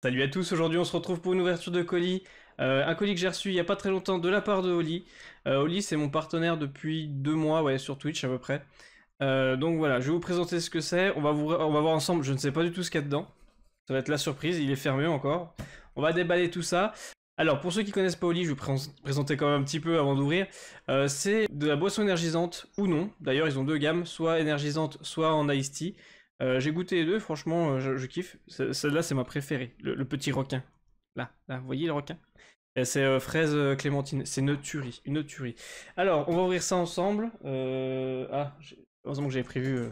Salut à tous, aujourd'hui on se retrouve pour une ouverture de colis. Euh, un colis que j'ai reçu il n'y a pas très longtemps de la part de Oli. Euh, Oli c'est mon partenaire depuis deux mois sur Twitch à peu près. Euh, donc voilà, je vais vous présenter ce que c'est. On, va on va voir ensemble, je ne sais pas du tout ce qu'il y a dedans. Ça va être la surprise, il est fermé encore. On va déballer tout ça. Alors pour ceux qui connaissent pas Oli, je vais vous présenter quand même un petit peu avant d'ouvrir. c'est de la boisson énergisante ou non. D'ailleurs ils ont deux gammes, soit énergisante, soit en iced euh, j'ai goûté les deux, franchement, euh, je, kiffe. Celle-là, c'est ma préférée, le, petit requin. Là, là, vous voyez le requin euh, C'est fraise clémentine, c'est une tuerie, une tuerie. Alors, on va ouvrir ça ensemble. Ah, heureusement que j'avais prévu,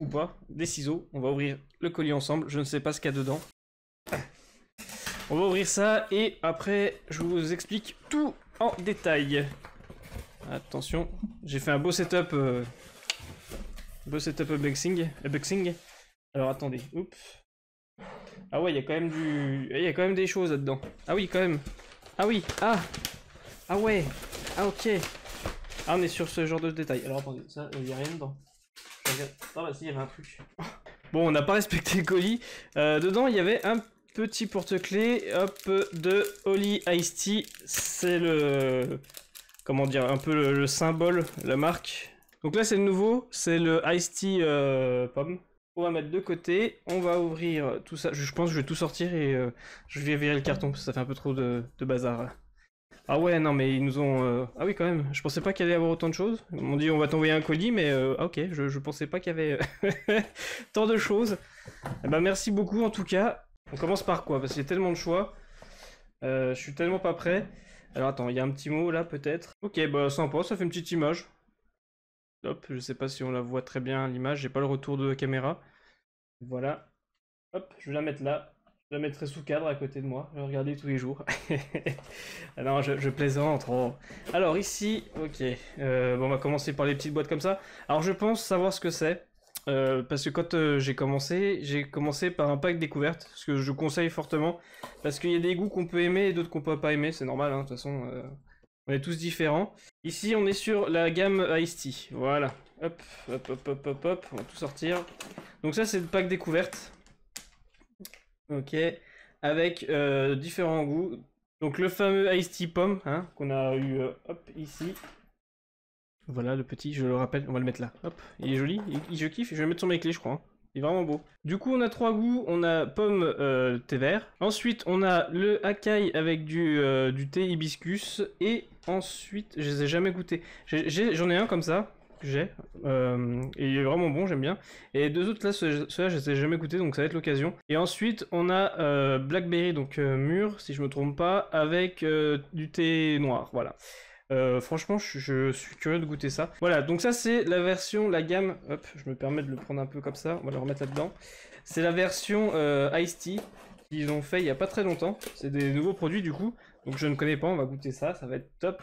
ou pas, des ciseaux. On va ouvrir le colis ensemble, je ne sais pas ce qu'il y a dedans. On va ouvrir ça et après, je vous explique tout en détail. Attention, j'ai fait un beau setup Beau setup boxing. Euh, boxing. Alors attendez, oups. Ah ouais, il y a quand même du... Il y a quand même des choses là-dedans. Ah oui, quand même. Ah oui, ah Ah ouais Ah ok Ah, on est sur ce genre de détails Alors attendez, ça, il euh, n'y a rien dedans. Ah bah si, y avait un truc. Bon, on n'a pas respecté le colis. Euh, dedans, il y avait un petit porte-clés, hop, de Holly Ice Tea. C'est le... Comment dire Un peu le symbole, la marque donc là, c'est le nouveau, c'est le Ice Tea euh, pomme. On va mettre de côté, on va ouvrir tout ça. Je pense que je vais tout sortir et euh, je vais virer le carton parce que ça fait un peu trop de, bazar. Ah ouais, non, mais ils nous ont. Euh, ah oui, quand même, je pensais pas qu'il allait y avoir autant de choses. Ils m'ont dit on va t'envoyer un colis, mais ah ok, je, pensais pas qu'il y avait tant de choses. Eh ben, merci beaucoup en tout cas. On commence par quoi Parce qu'il y a tellement de choix. je suis tellement pas prêt. Alors attends, il y a un petit mot là peut-être. Ok, bah sympa, ça fait une petite image. Hop, je sais pas si on la voit très bien l'image, j'ai pas le retour de caméra. Voilà. Hop, je vais la mettre là. Je la mettrai sous cadre à côté de moi. Je vais regarder tous les jours. Ah non, je, plaisante. Oh. Alors ici, ok. Euh, on va commencer par les petites boîtes comme ça. Alors je pense savoir ce que c'est. Euh, parce que quand euh, j'ai commencé, j'ai commencé par un pack découverte, ce que je conseille fortement, parce qu'il y a des goûts qu'on peut aimer et d'autres qu'on peut pas aimer, c'est normal, hein, de toute façon, on est tous différents. Ici, on est sur la gamme Ice Tea. Voilà. Hop, hop, hop, hop, hop, hop. On va tout sortir. Donc ça, c'est le pack découverte. Ok. Avec euh, différents goûts. Donc le fameux Ice Tea pomme, hein, qu'on a eu, euh, hop, ici. Voilà, le petit, je le rappelle. On va le mettre là. Hop, il est joli. Il, je kiffe. Je vais le mettre sur mes clés, je crois. Hein. Il est vraiment beau. Du coup, on a trois goûts. On a pomme, euh, thé vert. Ensuite, on a le Akai avec du thé hibiscus. Et Ensuite, je les ai jamais goûté. J'en ai, un comme ça, que j'ai. Euh, il est vraiment bon, j'aime bien. Et deux autres là, ceux-là, je les ai jamais goûté. donc ça va être l'occasion. Et ensuite, on a euh, Blackberry, donc euh, mûr, si je me trompe pas, avec du thé noir, voilà. franchement, je, suis curieux de goûter ça. Voilà, donc ça c'est la version, la gamme. Hop, je me permets de le prendre un peu comme ça. On va le remettre là-dedans. C'est la version Ice Tea qu'ils ont fait il n'y a pas très longtemps. C'est des nouveaux produits du coup. Donc je ne connais pas, on va goûter ça, ça va être top.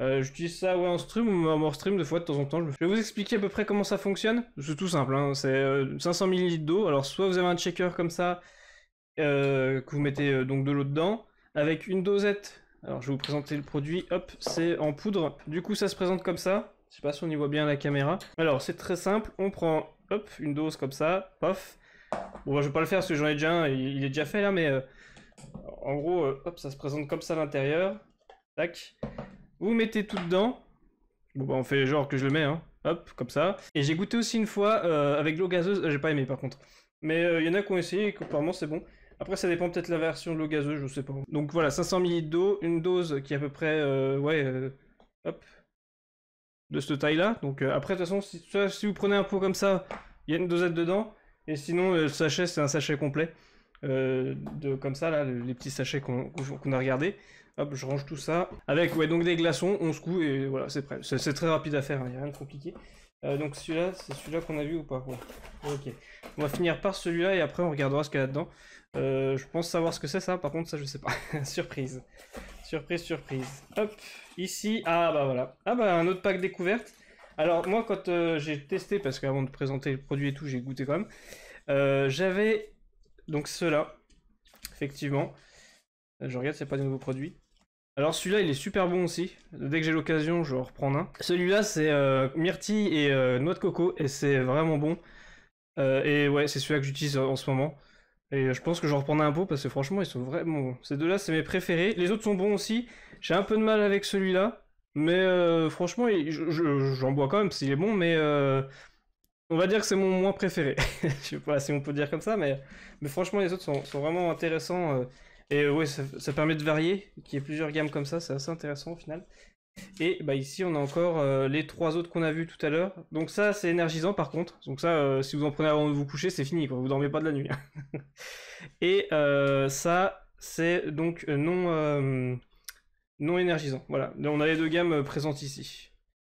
Euh, j'utilise ça en stream ou en stream de fois de temps en temps. Je vais vous expliquer à peu près comment ça fonctionne. C'est tout simple, hein. c'est 500 euh, ml d'eau. Alors soit vous avez un checker comme ça, euh, que vous mettez donc de l'eau dedans, avec une dosette. Alors je vais vous présenter le produit, hop, c'est en poudre. Du coup ça se présente comme ça. Je sais pas si on y voit bien la caméra. Alors c'est très simple, on prend hop une dose comme ça, pof. Bon je bah, je vais pas le faire parce que j'en ai déjà un, il est déjà fait là, mais en gros, euh, hop, ça se présente comme ça à l'intérieur. Tac. Vous mettez tout dedans. Bon, bah, on fait genre que je le mets, hein. Hop, comme ça. Et j'ai goûté aussi une fois euh, avec l'eau gazeuse. Euh, j'ai pas aimé par contre. Mais il y en a qui ont essayé et apparemment c'est bon. Après, ça dépend peut-être la version de l'eau gazeuse, je sais pas. Donc voilà, 500 ml d'eau, une dose qui est à peu près, ouais, hop, de cette taille-là. Donc après, de toute façon, si, si, vous prenez un pot comme ça, il y a une dosette dedans. Et sinon, le sachet, c'est un sachet complet. Euh, de, comme ça, là, les petits sachets qu'on a regardé Hop, je range tout ça. Avec ouais, donc des glaçons, se coups, et voilà, c'est prêt. C'est très rapide à faire, il hein, a rien de compliqué. Euh, donc celui-là, c'est celui-là qu'on a vu ou pas Ok. On va finir par celui-là et après on regardera ce qu'il y a dedans. Euh, je pense savoir ce que c'est ça, par contre ça je sais pas. surprise. Surprise, surprise. Hop, ici, ah bah voilà. Ah bah un autre pack découverte. Alors moi quand j'ai testé, parce qu'avant de présenter le produit et tout, j'ai goûté quand même, j'avais donc ceux-là, effectivement. Euh, je regarde, c'est pas de nouveaux produits. Alors celui-là, il est super bon aussi. Dès que j'ai l'occasion, je vais en reprendre un. Celui-là, c'est euh, myrtille et euh, noix de coco, et c'est vraiment bon. et ouais, c'est celui-là que j'utilise en ce moment. Et je pense que je reprendrai un beau parce que franchement, ils sont vraiment bons. Ces deux-là, c'est mes préférés. Les autres sont bons aussi. J'ai un peu de mal avec celui-là. Mais franchement, j'en bois quand même, s'il est bon. Mais on va dire que c'est mon moins préféré. Je sais pas si on peut dire comme ça, mais, franchement, les autres sont, vraiment intéressants. Euh, et oui ça, permet de varier, qu'il y ait plusieurs gammes comme ça, c'est assez intéressant au final. Et bah ici, on a encore euh, les trois autres qu'on a vus tout à l'heure. Donc ça, c'est énergisant par contre. Donc ça, euh, si vous en prenez avant de vous coucher, c'est fini, quoi. vous dormez pas de la nuit. Hein. et ça, c'est donc non, non énergisant. Voilà, on a les deux gammes présentes ici.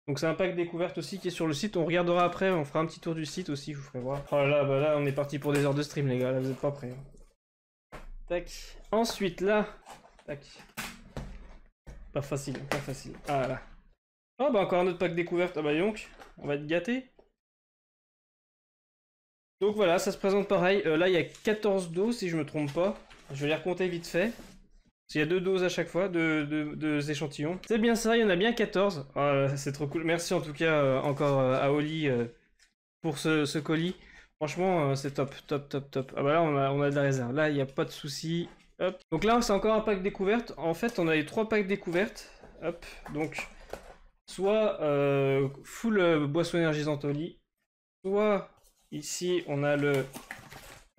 Donc c'est un pack découverte aussi qui est sur le site. On regardera après, on fera un petit tour du site aussi, je vous ferai voir. Oh là là, bah on est parti pour des heures de stream les gars, là vous êtes pas prêts. Hein. Tac. Ensuite là, tac. Pas facile, pas facile. Ah là. Oh bah encore un autre pack découverte. Ah bah yonk, on va être gâté. Donc voilà, ça se présente pareil. Euh, là il y a 14 dos si je me trompe pas. Je vais les recompter vite fait. Il y a deux doses à chaque fois deux échantillons. C'est bien ça, il y en a bien 14. c'est trop cool. Merci en tout cas euh, encore euh, à Oli euh, pour ce, colis. Franchement, c'est top, top, top, top. Ah bah là, on a, de la réserve. Là, il n'y a pas de souci. Donc là, c'est encore un pack découverte. En fait, on a les trois packs découvertes. Hop. Donc, soit full boisson énergisante Oli, soit ici, on a le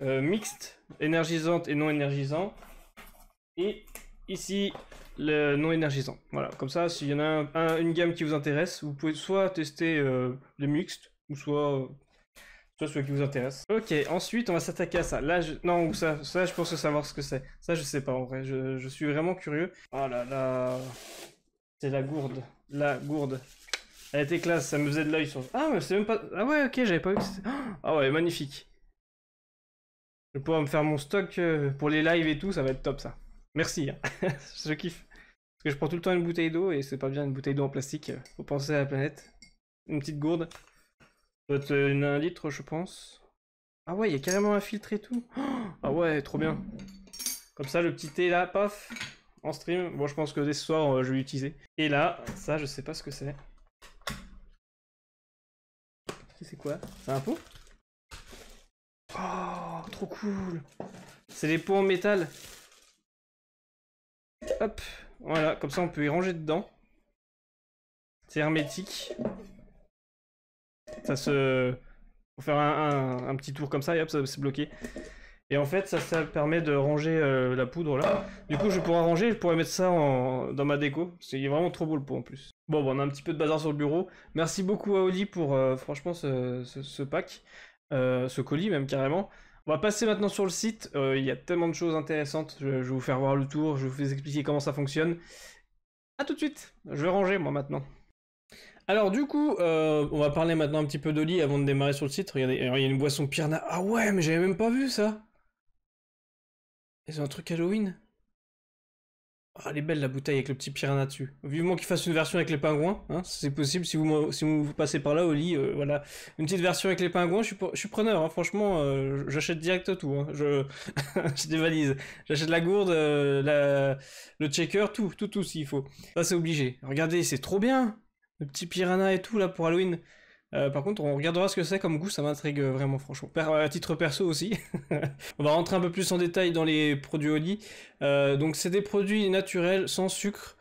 mixte énergisante et non énergisant. Et ici le non énergisant. Voilà, comme ça, s'il y en a une gamme qui vous intéresse, vous pouvez soit tester euh, le mixte, ou soit, euh, soit celui qui vous intéresse. Ok, ensuite, on va s'attaquer à ça. Là, je... non, ça, ça, je pense savoir ce que c'est. Ça, je sais pas en vrai, je, suis vraiment curieux. Oh là là, c'est la gourde, la gourde. Elle était classe, ça me faisait de l'œil sur. Ah, mais c'est même pas. Ah ouais, ok, j'avais pas vu Ah ouais, magnifique. Je vais pouvoir me faire mon stock euh, pour les lives et tout, ça va être top ça. Merci, hein. je kiffe. Parce que je prends tout le temps une bouteille d'eau et c'est pas bien une bouteille d'eau en plastique. Faut penser à la planète. Une petite gourde. Peut-être euh, une litre, je pense. Ah ouais, il y a carrément un filtre et tout. ah ouais, trop bien. Comme ça, le petit thé là, paf, en stream. Bon, je pense que dès ce soir, euh, je vais l'utiliser. Et là, ça, je sais pas ce que c'est. C'est quoi C'est un pot Oh, trop cool C'est les pots en métal Hop, voilà, comme ça on peut y ranger dedans. C'est hermétique. Ça se... Faut faire un, petit tour comme ça et hop, ça c'est bloqué. Et en fait, ça, ça permet de ranger euh, la poudre là. Du coup, je pourrais ranger, je pourrais mettre ça dans ma déco. C'est vraiment trop beau le pot en plus. Bon, on a un petit peu de bazar sur le bureau. Merci beaucoup à Oli pour euh, franchement ce, pack, euh, ce colis même carrément. On va passer maintenant sur le site. Euh, il y a tellement de choses intéressantes. Je, vais vous faire voir le tour. Je vais vous expliquer comment ça fonctionne. A tout de suite. Je vais ranger moi maintenant. Alors du coup, euh, on va parler maintenant un petit peu d'Oli avant de démarrer sur le site. Regardez, il y a une boisson Pirna. Ah ouais, mais j'avais même pas vu ça. Ils ont un truc Halloween. Ah, elle est belle la bouteille avec le petit piranha dessus. Vivement qu'ils fasse une version avec les pingouins, hein, c'est possible, si vous, si vous passez par là, au lit. Euh, voilà. Une petite version avec les pingouins, je suis, preneur, hein. franchement, euh, j'achète direct tout, hein, je, je J'achète la gourde, euh, le checker, tout, tout, tout s'il faut. Ça c'est obligé. Regardez, c'est trop bien, le petit piranha et tout là pour Halloween. Euh, par contre, on regardera ce que c'est comme goût, ça m'intrigue vraiment franchement. à titre perso aussi. on va rentrer un peu plus en détail dans les produits Oli. Euh, donc c'est des produits naturels, sans sucre.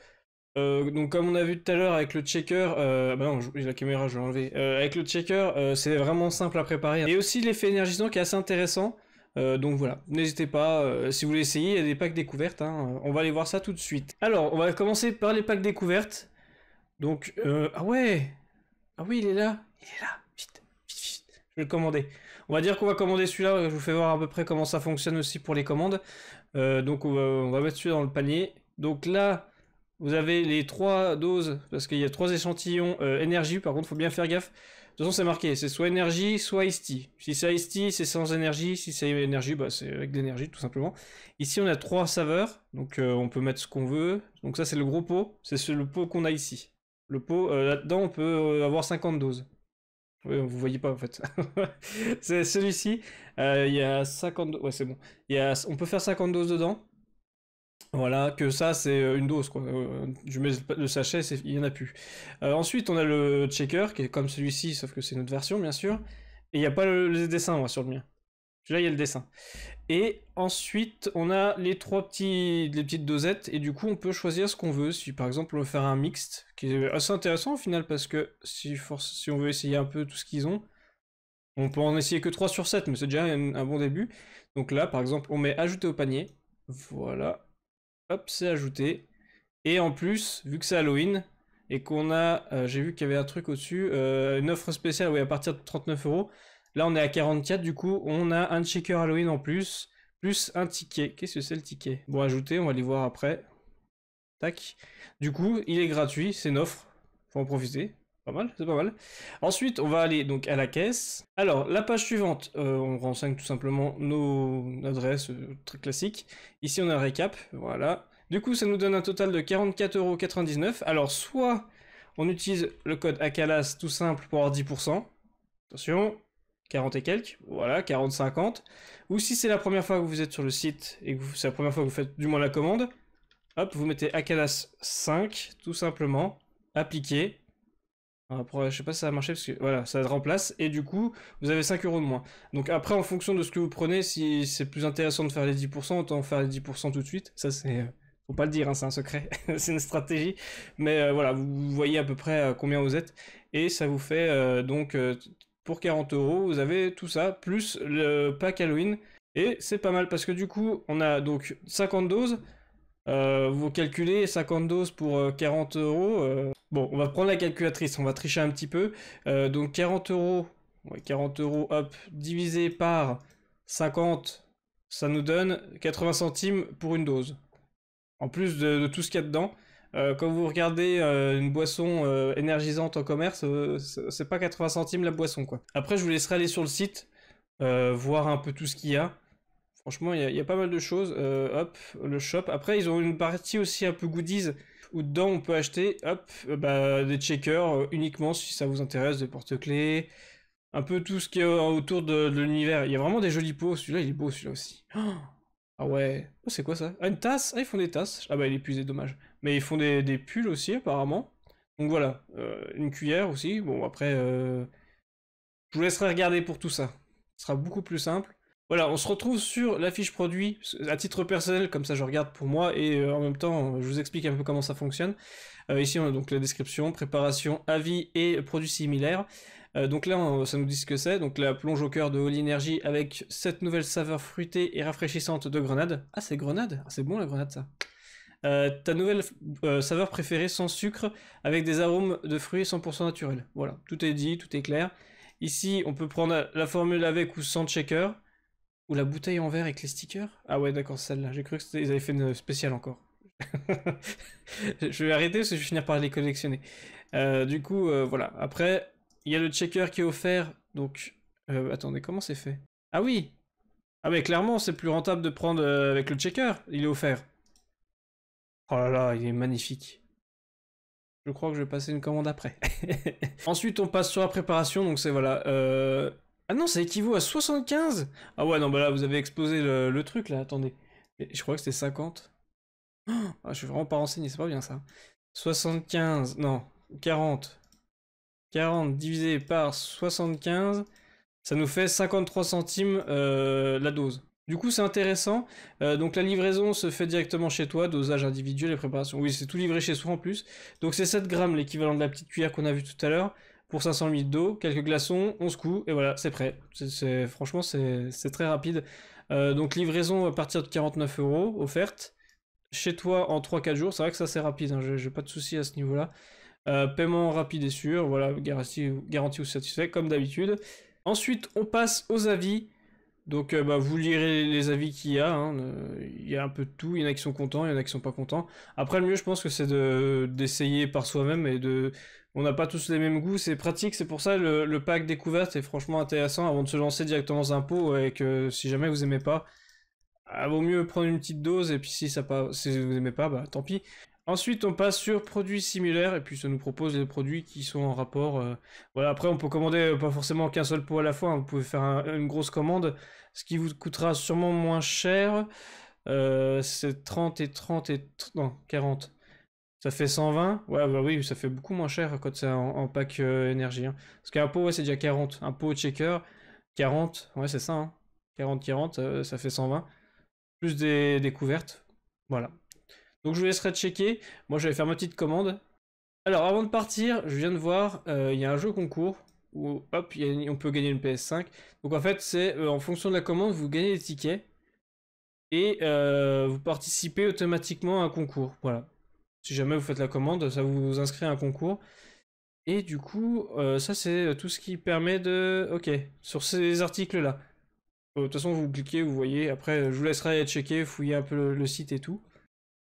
Euh, donc comme on a vu tout à l'heure avec le checker, bah non, la caméra je vais enlever. avec le checker, c'est vraiment simple à préparer. Et aussi l'effet énergisant qui est assez intéressant. donc voilà, n'hésitez pas, si vous voulez essayer, il y a des packs découvertes, hein. on va aller voir ça tout de suite. Alors, on va commencer par les packs découvertes. Donc, ah ouais, ah oui, il est là, il est là. Vite, vite, vite. Je vais le commander. On va dire qu'on va commander celui-là. Je vous fais voir à peu près comment ça fonctionne aussi pour les commandes. Euh, donc on va, mettre celui-là dans le panier. Donc là, vous avez les trois doses, parce qu'il y a trois échantillons euh, énergie, par contre, faut bien faire gaffe. De toute façon, c'est marqué, c'est soit énergie, soit ISTI. Si c'est ISTI, c'est sans énergie. Si c'est énergie, bah, c'est avec l'énergie, tout simplement. Ici, on a trois saveurs, donc euh, on peut mettre ce qu'on veut. Donc ça, c'est le gros pot, c'est le pot qu'on a ici. Le pot, là-dedans, on peut avoir 50 doses vous voyez pas en fait. c'est celui-ci. Euh, il y a 50. Ouais, c'est bon. Y a... On peut faire 50 doses dedans. Voilà, que ça, c'est euh, une dose, quoi. Euh, je mets le sachet, il n'y en a plus. ensuite, on a le checker, qui est comme celui-ci, sauf que c'est notre version, bien sûr. Et il n'y a pas les dessins, sur le mien. Là, il y a le dessin. Et ensuite, on a les trois petits, les petites dosettes, et du coup, on peut choisir ce qu'on veut. Si par exemple, on veut faire un mixte, qui est assez intéressant au final, parce que si, si on veut essayer un peu tout ce qu'ils ont, on peut en essayer que 3 sur 7, mais c'est déjà un, bon début. Donc là, par exemple, on met ajouter au panier. Voilà. Hop, c'est ajouté. Et en plus, vu que c'est Halloween, et qu'on a, euh, j'ai vu qu'il y avait un truc au-dessus, euh, une offre spéciale, oui, à partir de 39 euros. Là, on est à 44, du coup, on a un checker Halloween en plus, plus un ticket. Qu'est-ce que c'est le ticket Bon, ajouter, on va les voir après. Tac. Du coup, il est gratuit, c'est une offre. Faut en profiter. Pas mal, c'est pas mal. Ensuite, on va aller donc à la caisse. Alors, la page suivante, euh, on renseigne tout simplement nos adresses euh, très classiques. Ici, on a un récap, voilà. Du coup, ça nous donne un total de 44,99€. Alors, soit on utilise le code ACALAS tout simple pour avoir 10%. Attention, 40 et quelques, voilà, 40, 50. Ou si c'est la première fois que vous êtes sur le site et que c'est la première fois que vous faites du moins la commande, hop, vous mettez Akadas 5, tout simplement, appliquer. je je sais pas si ça a marché parce que voilà, ça remplace et du coup, vous avez 5 euros de moins. Donc après, en fonction de ce que vous prenez, si c'est plus intéressant de faire les 10%, autant faire les 10% tout de suite. Ça, c'est euh, faut pas le dire, hein, c'est un secret, c'est une stratégie. Mais euh, voilà, vous, voyez à peu près euh, combien vous êtes. Et ça vous fait donc pour 40 euros, vous avez tout ça, plus le pack Halloween. Et c'est pas mal parce que du coup, on a donc 50 doses. Euh, vous calculez 50 doses pour 40 euh, euros. Euh, bon, on va prendre la calculatrice, on va tricher un petit peu. donc 40 euros, 40 euros, hop, divisé par 50, ça nous donne 80 centimes pour une dose. En plus de, de tout ce qu'il y a dedans. Euh, quand vous regardez euh, une boisson euh, énergisante en commerce, c'est pas 80 centimes la boisson, quoi. Après, je vous laisserai aller sur le site, voir un peu tout ce qu'il y a. Franchement, il y, a pas mal de choses. hop, le shop. Après, ils ont une partie aussi un peu goodies où dedans on peut acheter, hop, bah, des checkers uniquement si ça vous intéresse, des porte-clés, un peu tout ce qui est autour de, l'univers. Il y a vraiment des jolis pots. Celui-là, il est beau, celui-là aussi. Oh ah ouais. Oh, c'est quoi ça Ah, une tasse Ah, ils font des tasses. Ah bah, il est épuisé, dommage. Mais ils font des, des pulls aussi, apparemment. Donc voilà. Euh, une cuillère aussi. Bon, après, euh, je vous laisserai regarder pour tout ça. Ce sera beaucoup plus simple. Voilà, on se retrouve sur l'affiche produit euh, à titre personnel, comme ça je regarde pour moi et en même temps je vous explique un peu comment ça fonctionne. ici on a donc la description, préparation, avis et produits similaires. Euh, donc là, ça nous dit ce que c'est. Donc la plonge au cœur de Holy Energy avec cette nouvelle saveur fruitée et rafraîchissante de grenade. Ah, c'est grenade ah, C'est bon la grenade, ça. Euh, ta nouvelle euh, saveur préférée sans sucre avec des arômes de fruits 100% naturels. Voilà, tout est dit, tout est clair. Ici, on peut prendre la formule avec ou sans shaker. Ou la bouteille en verre avec les stickers Ah ouais, d'accord, celle-là. J'ai cru qu'ils avaient fait une spéciale encore. je vais arrêter parce que je vais finir par les collectionner. du coup, voilà. Après, il y a le checker qui est offert. Donc, euh, attendez, comment c'est fait Ah oui Ah mais clairement, c'est plus rentable de prendre euh, avec le checker. Il est offert. Oh là là, il est magnifique. Je crois que je vais passer une commande après. Ensuite, on passe sur la préparation. Donc c'est voilà. Euh, ah non, ça équivaut à 75 Ah ouais, non, bah là, vous avez exposé le, truc, là. Attendez. Je crois que c'était 50. Ah, je suis vraiment pas renseigné, c'est pas bien ça. 75, non, 40. 40 divisé par 75, ça nous fait 53 centimes euh, la dose. Du coup, c'est intéressant. Euh, donc, la livraison se fait directement chez toi, dosage individuel et préparation. Oui, c'est tout livré chez soi en plus. Donc, c'est 7 grammes, l'équivalent de la petite cuillère qu'on a vue tout à l'heure, pour 500 ml d'eau, quelques glaçons, 11 coups, et voilà, c'est prêt. C'est, franchement, c'est, très rapide. Euh, donc, livraison à partir de 49 euros, offerte. Chez toi en 3-4 jours. C'est vrai que ça, c'est rapide. Hein. Je j'ai, pas de souci à ce niveau-là. Euh, paiement rapide et sûr, voilà, garantie ou satisfait, comme d'habitude. Ensuite, on passe aux avis. Donc euh, bah, vous lirez les avis qu'il y a, hein. euh, il y a un peu de tout, il y en a qui sont contents, il y en a qui sont pas contents. Après le mieux je pense que c'est d'essayer par soi-même et de... On n'a pas tous les mêmes goûts, c'est pratique, c'est pour ça le, le, pack découverte est franchement intéressant avant de se lancer directement dans un pot et que si jamais vous aimez pas, ah, vaut mieux prendre une petite dose et puis si ça pas, si vous aimez pas, bah tant pis. Ensuite, on passe sur produits similaires et puis ça nous propose des produits qui sont en rapport. Euh, voilà, après on peut commander euh, pas forcément qu'un seul pot à la fois. Hein. Vous pouvez faire une grosse commande, ce qui vous coûtera sûrement moins cher. Euh, c'est 30 et 30 et non 40. Ça fait 120. Ouais, bah oui, ça fait beaucoup moins cher quand c'est en, pack énergie. Hein. Parce qu'un pot, ouais, c'est déjà 40. Un pot checker, 40. Ouais, c'est ça. 40, hein. 40, ça fait 120 plus des découvertes. Voilà. Donc je vous laisserai checker. Moi, je vais faire ma petite commande. Alors, avant de partir, je viens de voir, euh, il y a un jeu concours où, hop, on peut gagner une PS5. Donc en fait, c'est euh, en fonction de la commande, vous gagnez des tickets et euh, vous participez automatiquement à un concours. Voilà. Si jamais vous faites la commande, ça vous inscrit à un concours. Et du coup, ça c'est tout ce qui permet de... Ok, sur ces articles-là. Euh, de toute façon, vous cliquez, vous voyez. Après, euh, je vous laisserai checker, fouiller un peu le, site et tout.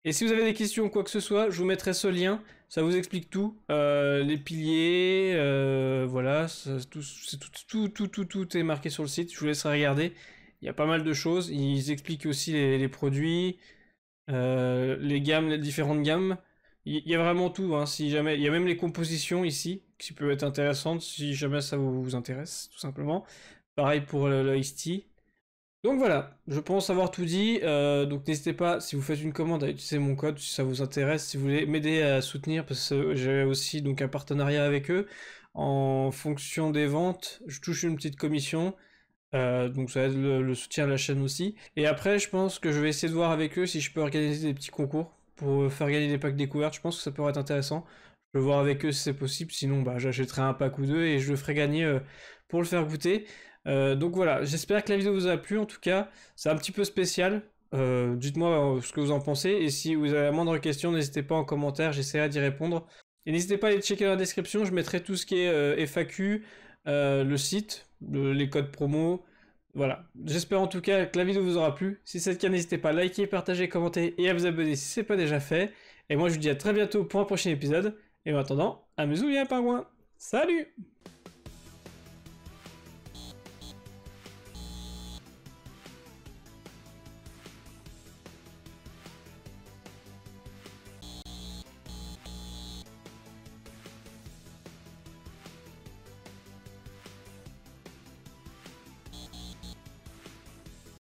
Et si vous avez des questions quoi que ce soit, je vous mettrai ce lien. Ça vous explique tout. Euh, les piliers, voilà. Tout, tout, tout, tout, tout, est marqué sur le site. Je vous laisserai regarder. Il y a pas mal de choses. Ils expliquent aussi les, produits, les gammes, les différentes gammes. Il y a vraiment tout. Hein. si jamais, il y a même les compositions ici qui peuvent être intéressantes si jamais ça vous, intéresse, tout simplement. Pareil pour le, isti donc voilà, je pense avoir tout dit. Euh, donc n'hésitez pas, si vous faites une commande, à utiliser mon code si ça vous intéresse, si vous voulez m'aider à soutenir, parce que j'ai aussi donc un partenariat avec eux. En fonction des ventes, je touche une petite commission. Euh, donc ça aide le, soutien à la chaîne aussi. Et après, je pense que je vais essayer de voir avec eux si je peux organiser des petits concours pour faire gagner des packs découvertes. Je pense que ça pourrait être intéressant. Je vais voir avec eux si c'est possible. Sinon, bah, j'achèterai un pack ou deux et je le ferai gagner euh, pour le faire goûter. Euh, donc voilà, j'espère que la vidéo vous a plu en tout cas. C'est un petit peu spécial. Euh, dites-moi euh, ce que vous en pensez. Et si vous avez la moindre question, n'hésitez pas en commentaire, j'essaierai d'y répondre. Et n'hésitez pas à aller checker dans la description, je mettrai tout ce qui est FAQ, le site, les codes promo. Voilà, j'espère en tout cas que la vidéo vous aura plu. Si c'est le cas, n'hésitez pas à liker, partager, commenter et à vous abonner si ce n'est pas déjà fait. Et moi je vous dis à très bientôt pour un prochain épisode. Et en attendant, amusez-vous bien pingouin. Salut